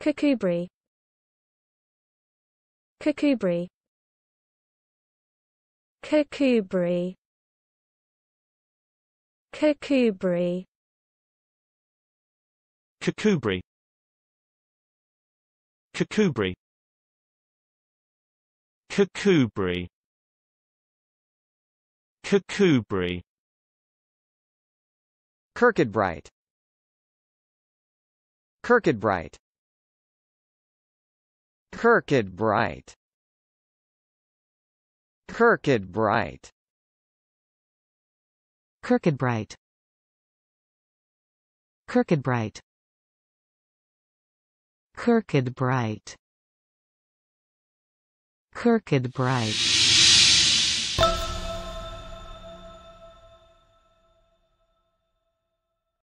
Kukubri Kukubri Kukubri Kukubri Kukubri Kukubri Kukubri Kukubri Kirkadbright Kirkadbright Kirkid Bright Kirkid Bright Kirkid Bright Kirkid Bright Kirkid Bright Kirkid Bright